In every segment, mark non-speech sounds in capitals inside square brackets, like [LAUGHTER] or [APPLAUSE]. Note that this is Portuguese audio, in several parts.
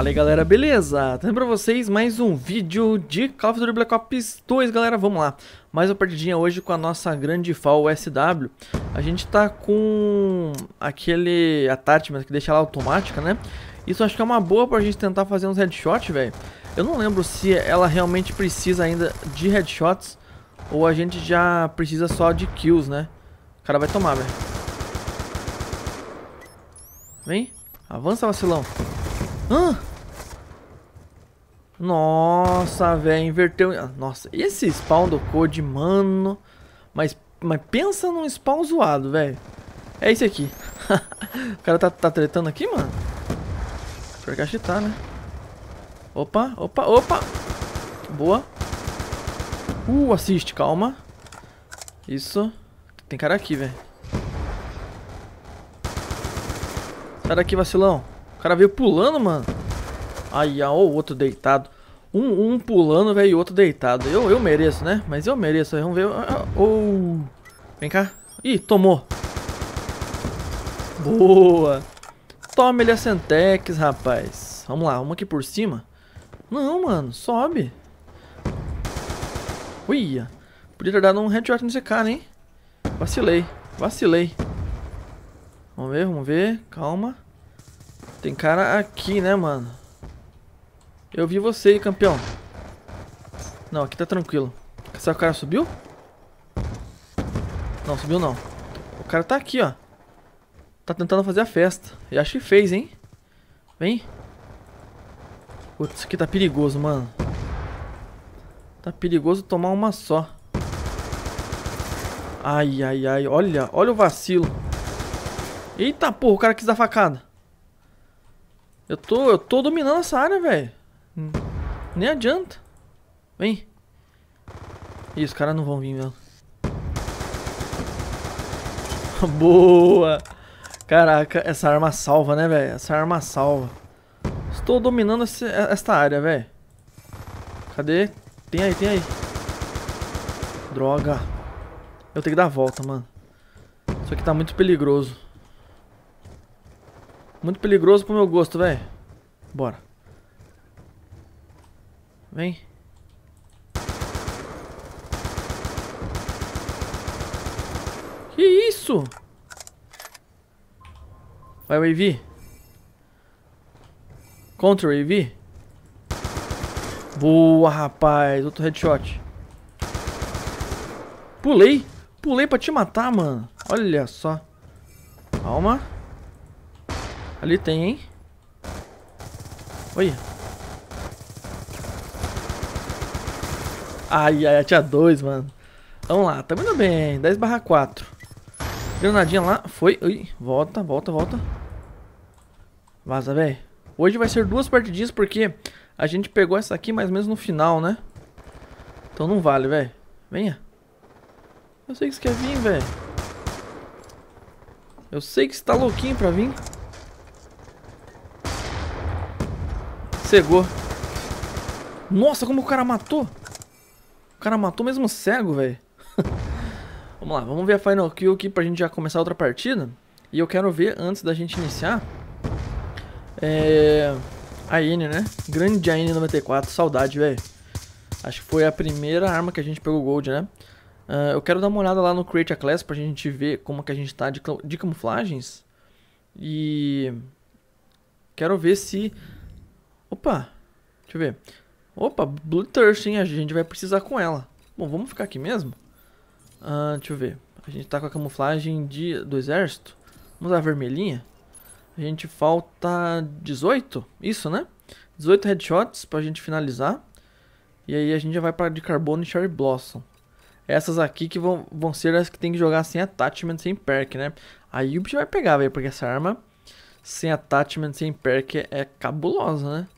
Fala aí galera, beleza? Trazendo pra vocês mais um vídeo de Call of Duty Black Ops 2, galera, vamos lá. Mais uma partidinha hoje com a nossa grande FAL SW. A gente tá com aquele attachment que deixa ela automática, né? Isso acho que é uma boa pra gente tentar fazer uns headshots, velho. Eu não lembro se ela realmente precisa ainda de headshots ou a gente já precisa só de kills, né? O cara vai tomar, velho. Vem, avança vacilão. Hã? Ah! Nossa, velho, inverteu. Nossa, esse spawn do Code, mano. Mas, mas pensa num spawn zoado, velho. É esse aqui. [LAUGHS] o cara tá, tá tretando aqui, mano? Pior que que tá, né? Opa, opa, opa. Boa. Uh, assiste, calma. Isso. Tem cara aqui, velho. Sai daqui, vacilão. O cara veio pulando, mano. Aí, ó, o outro deitado. Um, um pulando, velho, e outro deitado. Eu, eu mereço, né? Mas eu mereço. Vamos ver. Ah, ah, oh. Vem cá. Ih, tomou. Boa. Toma ele a Centex, rapaz. Vamos lá, uma aqui por cima. Não, mano, sobe. Uia. Podia ter dado um headshot nesse cara, hein? Vacilei, vacilei. Vamos ver, vamos ver. Calma. Tem cara aqui, né, mano? Eu vi você aí, campeão. Não, aqui tá tranquilo. Será que o cara subiu? Não, subiu não. O cara tá aqui, ó. Tá tentando fazer a festa. Eu acho que fez, hein? Vem. Putz, isso aqui tá perigoso, mano. Tá perigoso tomar uma só. Ai, ai, ai. Olha, olha o vacilo. Eita, porra, o cara quis dar facada. Eu tô, eu tô dominando essa área, velho. Nem adianta. Vem. Ih, os caras não vão vir velho. [LAUGHS] Boa! Caraca, essa arma salva, né, velho? Essa arma salva. Estou dominando esse, esta área, velho. Cadê? Tem aí, tem aí. Droga. Eu tenho que dar a volta, mano. Isso aqui tá muito peligroso. Muito peligroso pro meu gosto, velho. Bora. Vem. Que isso? Vai, Wavy. Contra o Wavy. Boa, rapaz. Outro headshot. Pulei. Pulei pra te matar, mano. Olha só. Calma. Ali tem, hein? Olha. Ai, ai, tinha dois, mano. Vamos lá, tá indo bem. 10 barra 4. Granadinha lá, foi. Ui, volta, volta, volta. Vaza, velho. Hoje vai ser duas partidinhas porque a gente pegou essa aqui mais ou menos no final, né? Então não vale, velho. Venha. Eu sei que você quer vir, velho. Eu sei que você tá louquinho pra vir. Cegou. Nossa, como o cara matou. O cara matou mesmo cego, velho. [LAUGHS] vamos lá, vamos ver a Final Kill aqui pra gente já começar outra partida. E eu quero ver, antes da gente iniciar... É... A N, né? Grande AN94, saudade, velho. Acho que foi a primeira arma que a gente pegou Gold, né? Uh, eu quero dar uma olhada lá no Create a Class pra gente ver como que a gente tá de, de camuflagens. E... Quero ver se... Opa! Deixa eu ver. Opa, Bloodthirst, hein? A gente vai precisar com ela. Bom, vamos ficar aqui mesmo? Uh, deixa eu ver. A gente tá com a camuflagem de, do exército. Vamos a vermelhinha. A gente falta 18, isso, né? 18 headshots pra gente finalizar. E aí a gente já vai para de Carbono e Cherry Blossom. Essas aqui que vão, vão ser as que tem que jogar sem attachment, sem perk, né? A Yubi vai pegar, velho, porque essa arma sem attachment, sem perk é, é cabulosa, né?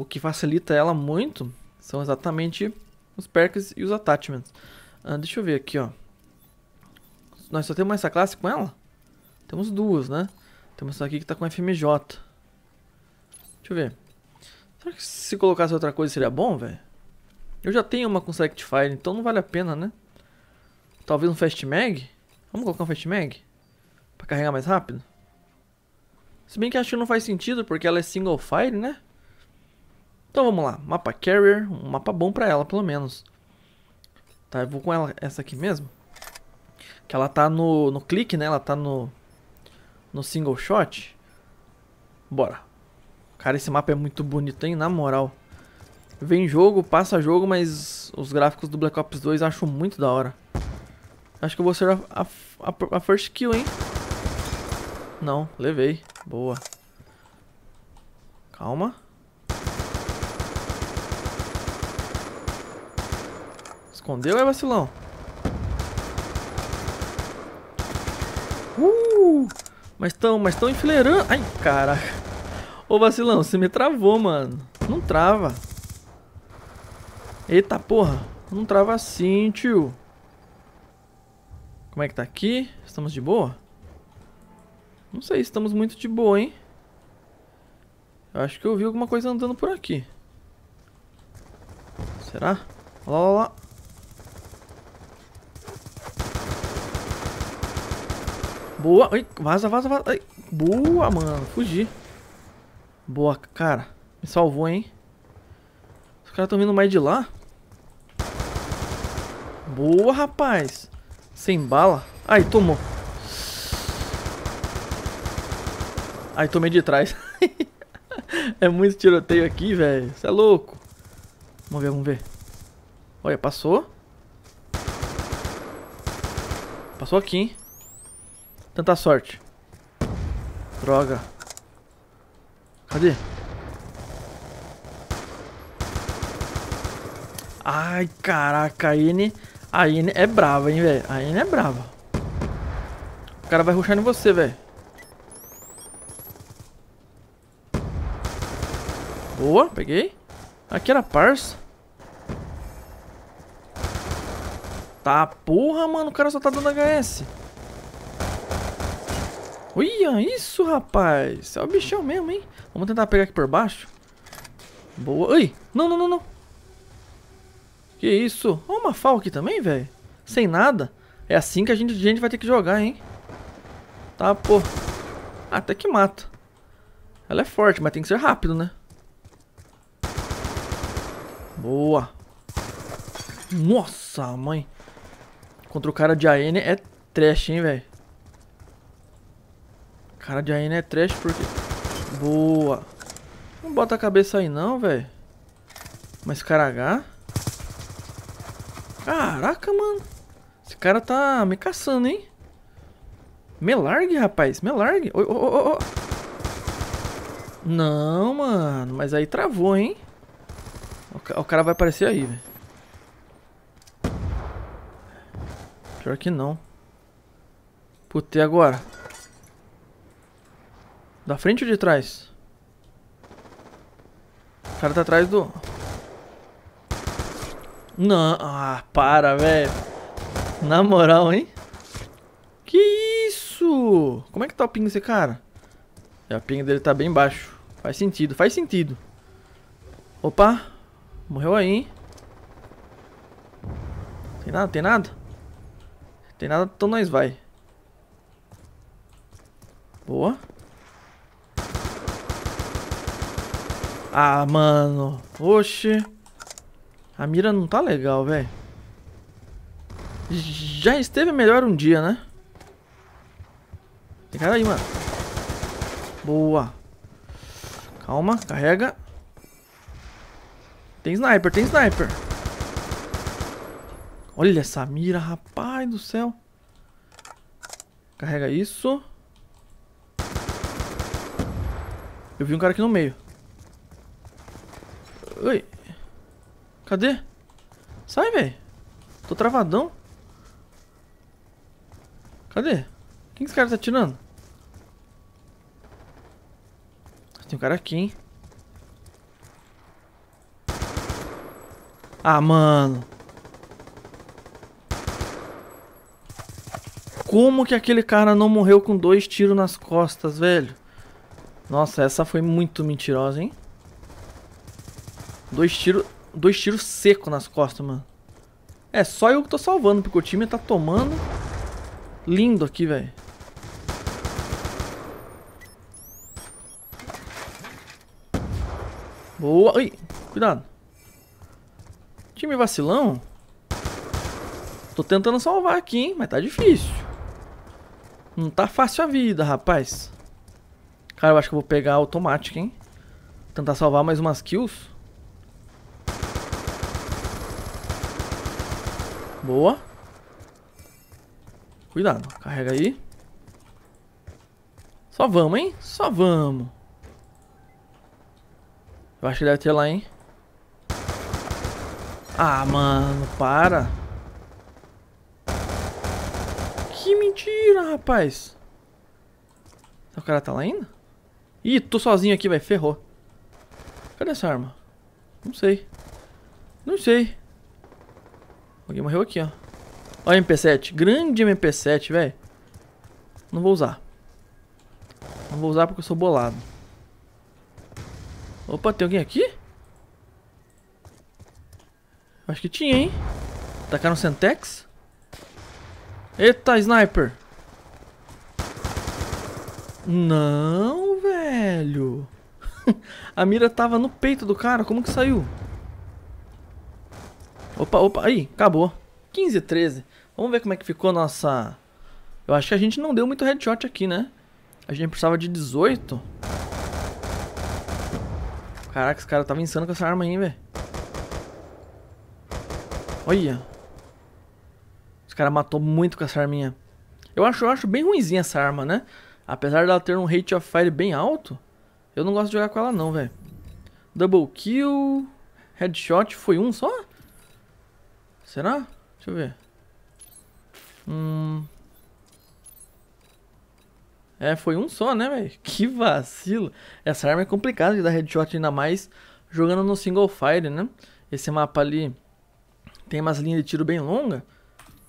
O que facilita ela muito são exatamente os perks e os attachments. Ah, deixa eu ver aqui, ó. Nós só temos essa classe com ela? Temos duas, né? Temos essa aqui que tá com FMJ. Deixa eu ver. Será que se colocasse outra coisa seria bom, velho? Eu já tenho uma com Select Fire, então não vale a pena, né? Talvez um Fast Mag? Vamos colocar um Fast Mag? Pra carregar mais rápido? Se bem que acho que não faz sentido, porque ela é single fire, né? Então vamos lá, mapa Carrier, um mapa bom pra ela, pelo menos. Tá, eu vou com ela, essa aqui mesmo. Que ela tá no, no clique, né? Ela tá no, no single shot. Bora. Cara, esse mapa é muito bonito, hein? Na moral. Vem jogo, passa jogo, mas os gráficos do Black Ops 2 eu acho muito da hora. Acho que eu vou ser a, a, a, a first kill, hein? Não, levei. Boa. Calma. escondeu, é vacilão? Uh! Mas estão mas tão enfileirando. Ai, caraca. Ô, vacilão, você me travou, mano. Não trava. Eita, porra. Não trava assim, tio. Como é que tá aqui? Estamos de boa? Não sei, estamos muito de boa, hein? Eu acho que eu vi alguma coisa andando por aqui. Será? Olha lá, olha lá. Boa. Ai, vaza, vaza, vaza. Ai, boa, mano. Fugi. Boa, cara. Me salvou, hein? Os caras estão vindo mais de lá. Boa, rapaz. Sem bala. Ai, tomou. Ai, tomei de trás. [LAUGHS] é muito tiroteio aqui, velho. Você é louco. Vamos ver, vamos ver. Olha, passou. Passou aqui, hein? Tanta sorte. Droga. Cadê? Ai, caraca, a N... A é brava, hein, velho. A N é brava. O cara vai ruxar em você, velho. Boa, peguei. Aqui era parça. Tá, porra, mano. O cara só tá dando HS. Uia, isso, rapaz. É o bichão mesmo, hein? Vamos tentar pegar aqui por baixo. Boa. Ai, não, não, não, não. Que isso? Olha uma fal aqui também, velho. Sem nada. É assim que a gente, a gente vai ter que jogar, hein? Tá, pô. Até que mata. Ela é forte, mas tem que ser rápido, né? Boa. Nossa, mãe. Contra o cara de AN é trash, hein, velho. Cara de Aina é trash porque... Boa. Não bota a cabeça aí não, velho. Mas caraca. Caraca, mano. Esse cara tá me caçando, hein? Me largue, rapaz. Me largue. Não, mano. Mas aí travou, hein? O, cara vai aparecer aí, velho. Pior que não. Putei agora? Da frente ou de trás? O cara tá atrás do... Não, ah, para, velho. Na moral, hein? Que isso? Como é que tá o ping desse cara? E é, a ping dele tá bem baixo. Faz sentido, faz sentido. Opa, morreu aí, hein? Tem nada, tem nada? Tem nada, então nós vai. Boa. Ah, mano. Oxe. A mira não tá legal, velho. Já esteve melhor um dia, né? Tem cara aí, mano. Boa. Calma, carrega. Tem sniper, tem sniper. Olha essa mira, rapaz do céu. Carrega isso. Eu vi um cara aqui no meio. Oi. Cadê? Sai, velho. Tô travadão. Cadê? Quem que esse cara tá atirando? Tem um cara aqui, hein? Ah, mano. Como que aquele cara não morreu com dois tiros nas costas, velho? Nossa, essa foi muito mentirosa, hein? Dois tiros dois tiros seco nas costas, mano. É, só eu que tô salvando, porque o time tá tomando lindo aqui, velho. Boa. Ai, cuidado. Time vacilão. Tô tentando salvar aqui, hein, mas tá difícil. Não tá fácil a vida, rapaz. Cara, eu acho que eu vou pegar automático, hein. Tentar salvar mais umas kills. Boa. Cuidado. Carrega aí. Só vamos, hein? Só vamos. Eu acho que deve ter lá, hein? Ah, mano, para. Que mentira, rapaz. O cara tá lá ainda? Ih, tô sozinho aqui, vai Ferrou. Cadê essa arma? Não sei. Não sei. Alguém morreu aqui, ó. Ó MP7. Grande MP7, velho. Não vou usar. Não vou usar porque eu sou bolado. Opa, tem alguém aqui? Acho que tinha, hein? Tacaram Sentex? Eita, sniper! Não, velho! [LAUGHS] A mira tava no peito do cara, como que saiu? Opa, opa, aí, acabou. 15, 13. Vamos ver como é que ficou a nossa... Eu acho que a gente não deu muito headshot aqui, né? A gente precisava de 18. Caraca, esse cara tava insano com essa arma aí, velho. Olha. Os cara matou muito com essa arminha. Eu acho, eu acho bem ruimzinha essa arma, né? Apesar dela ter um rate of fire bem alto, eu não gosto de jogar com ela não, velho. Double kill, headshot, foi um só? Será? Deixa eu ver. Hum... É, foi um só, né, velho? [LAUGHS] Que vacilo. Essa arma é complicada de dar headshot ainda mais jogando no single fire, né? Esse mapa ali tem umas linhas de tiro bem longa.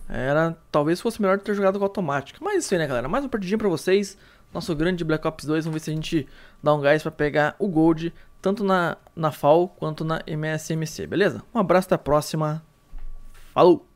Era, talvez fosse melhor ter jogado com automática. Mas é isso aí, né, galera? Mais um partidinho pra vocês. Nosso grande Black Ops 2. Vamos ver se a gente dá um gás pra pegar o Gold. Tanto na, na FAL quanto na MSMC, beleza? Um abraço, até a próxima. Falou!